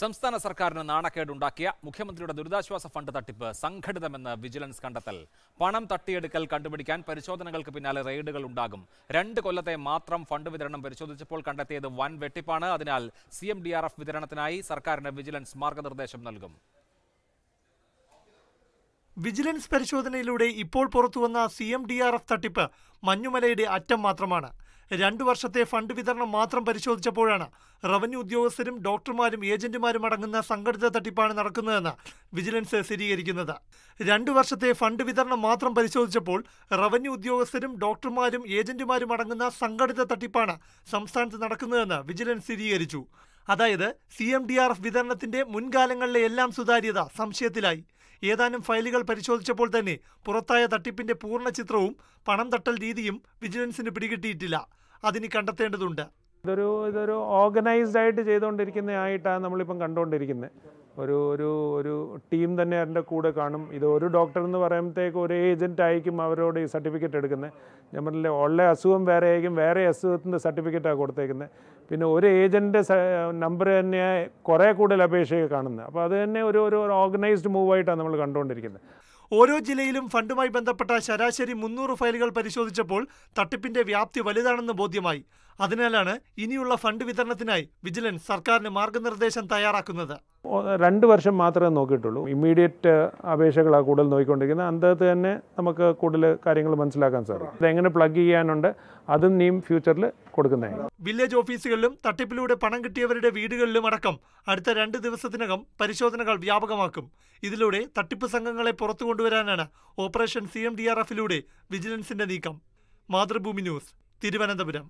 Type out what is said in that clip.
സംസ്ഥാന സർക്കാരിന് നാണക്കേടുണ്ടാക്കിയ മുഖ്യമന്ത്രിയുടെ ദുരിതാശ്വാസ ഫണ്ട് തട്ടിപ്പ് സംഘടിതമെന്ന് വിജിലൻസ് കണ്ടെത്തൽ പണം തട്ടിയെടുക്കൽ കണ്ടുപിടിക്കാൻ പരിശോധനകൾക്ക് പിന്നാലെ റെയ്ഡുകൾ ഉണ്ടാകും രണ്ട് കൊല്ലത്തെ മാത്രം ഫണ്ട് വിതരണം പരിശോധിച്ചപ്പോൾ കണ്ടെത്തിയത് വൻ വെട്ടിപ്പാണ് അതിനാൽ C M D R F വിതരണത്തിനായി സർക്കാരിന് വിജിലൻസ് മാർഗനിർദ്ദേശം നൽകും വിജിലൻസ് പരിശോധനയിലൂടെ ഇപ്പോൾ പുറത്തുവന്ന C M D R F തട്ടിപ്പ് മഞ്ഞുമലയുടെ അറ്റം മാത്രമാണ് രണ്ടു വർഷത്തെ ഫണ്ട് വിതരണം മാത്രം പരിശോധിച്ചപ്പോഴാണ് റവന്യൂ ഉദ്യോഗസ്ഥരും ഡോക്ടർമാരും ഏജന്റുമാരും അടങ്ങുന്ന സംഘടിത തട്ടിപ്പാണ് നടക്കുന്നതെന്ന് വിജിലൻസ് സ്ഥിരീകരിക്കുന്നത് രണ്ടു വർഷത്തെ ഫണ്ട് വിതരണം മാത്രം പരിശോധിച്ചപ്പോൾ റവന്യൂ ഉദ്യോഗസ്ഥരും ഡോക്ടർമാരും ഏജന്റുമാരും അടങ്ങുന്ന സംഘടിത തട്ടിപ്പാണ് സംസ്ഥാനത്ത് നടക്കുന്നതെന്ന് വിജിലൻസ് സ്ഥിരീകരിച്ചു അതായത് C M D R F വിതരണത്തിന്റെ മുൻകാലങ്ങളിലെ എല്ലാം സുതാര്യത സംശയത്തിലായി ഏതാനും ഫയലുകൾ പരിശോധിച്ചപ്പോൾ തന്നെ പുറത്തായ തട്ടിപ്പിന്റെ പൂർണ്ണ ചിത്രവും പണം തട്ടൽ രീതിയും വിജിലൻസിന് പിടികിട്ടിയിട്ടില്ല അതിന് കണ്ടെത്തേണ്ടതുണ്ട് ഇതൊരു ഇതൊരു ഓർഗനൈസ്ഡ് ആയിട്ട് ചെയ്തുകൊണ്ടിരിക്കുന്ന ആയിട്ടാണ് നമ്മളിപ്പം കണ്ടുകൊണ്ടിരിക്കുന്നത് ഒരു ഒരു ഒരു ടീം തന്നെ അതിൻ്റെ കൂടെ കാണും ഇത് ഒരു ഡോക്ടർ എന്ന് പറയുമ്പോഴത്തേക്ക് ഒരു ഏജൻ്റ് ആയിരിക്കും അവരോട് ഈ സർട്ടിഫിക്കറ്റ് എടുക്കുന്നത് ഞാൻ പറഞ്ഞില്ല ഉള്ള അസുഖം വേറെ ആയിരിക്കും വേറെ അസുഖത്തിൻ്റെ സർട്ടിഫിക്കറ്റാണ് കൊടുത്തേക്കുന്നത് പിന്നെ ഒരു ഏജൻ്റെ നമ്പർ തന്നെ കുറേ കൂടുതൽ അപേക്ഷയൊക്കെ കാണുന്നത് അപ്പോൾ അത് തന്നെ ഒരു ഒരു ഓർഗനൈസ്ഡ് മൂവായിട്ടാണ് നമ്മൾ കണ്ടുകൊണ്ടിരിക്കുന്നത് ഓരോ ജില്ലയിലും ഫണ്ടുമായി ബന്ധപ്പെട്ട ശരാശരി മുന്നൂറ് ഫയലുകൾ പരിശോധിച്ചപ്പോൾ തട്ടിപ്പിന്റെ വ്യാപ്തി വലുതാണെന്ന് ബോധ്യമായി അതിനാലാണ് ഇനിയുള്ള ഫണ്ട് വിതരണത്തിനായി വിജിലൻസ് സർക്കാരിന് മാർഗനിർദ്ദേശം തയ്യാറാക്കുന്നത് രണ്ട് വർഷം മാത്രമേ നോക്കിയിട്ടുള്ളൂ ഇമ്മീഡിയറ്റ് uh, അപേക്ഷകളാണ് കൂടുതൽ നോക്കിക്കൊണ്ടിരിക്കുന്നത് അന്തത്ത് തന്നെ നമുക്ക് കൂടുതൽ കാര്യങ്ങൾ മനസ്സിലാക്കാൻ സാധിക്കും അതെങ്ങനെ പ്ലഗ് ചെയ്യാനുണ്ട് അതും നീം ഫ്യൂച്ചറിൽ കൊടുക്കുന്നതായിരിക്കും വില്ലേജ് ഓഫീസുകളിലും തട്ടിപ്പിലൂടെ പണം കിട്ടിയവരുടെ വീടുകളിലും അടക്കം അടുത്ത രണ്ട് ദിവസത്തിനകം പരിശോധനകൾ വ്യാപകമാക്കും ഇതിലൂടെ തട്ടിപ്പ് സംഘങ്ങളെ പുറത്തു കൊണ്ടുവരാനാണ് operation C M D R എഫിലൂടെ വിജിലൻസിന്റെ നീക്കം മാതൃഭൂമി ന്യൂസ് തിരുവനന്തപുരം